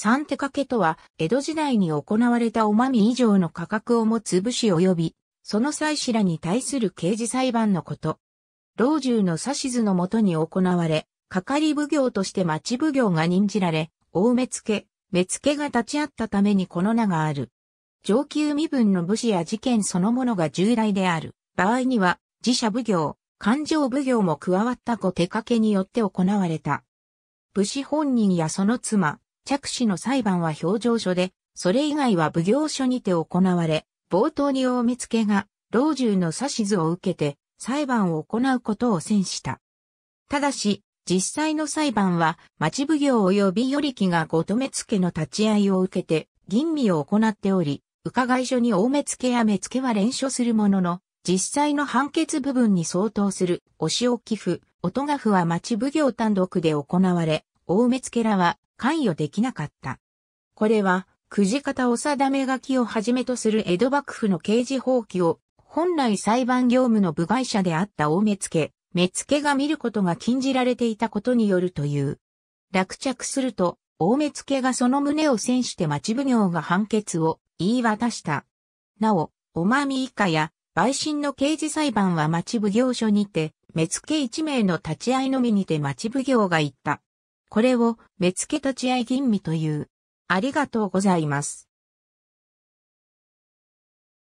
三手掛けとは、江戸時代に行われたおまみ以上の価格を持つ武士及び、その妻子らに対する刑事裁判のこと。老中の指図のもとに行われ、係奉行として町奉行が任じられ、大目付、目付が立ち会ったためにこの名がある。上級身分の武士や事件そのものが重大である。場合には、自社奉行、勘定奉行も加わったご手掛けによって行われた。武士本人やその妻、着手の裁判は表情書で、それ以外は奉行所にて行われ、冒頭に大目付が、老中の指図を受けて、裁判を行うことを宣した。ただし、実際の裁判は、町奉行及びりきがごと付の立ち会いを受けて、吟味を行っており、伺い所に大目付や目付は連署するものの、実際の判決部分に相当する、お仕置き府、音楽府は町奉行単独で行われ、大目付らは関与できなかった。これは、くじ方お定め書きをはじめとする江戸幕府の刑事法規を、本来裁判業務の部外者であった大目付、目付が見ることが禁じられていたことによるという。落着すると、大目付がその旨を選して町奉行が判決を言い渡した。なお、おまみ以下や、陪審の刑事裁判は町奉行所にて、目付一名の立ち会いのみにて町奉行が言った。これを目付立ち合い吟味という。ありがとうございます。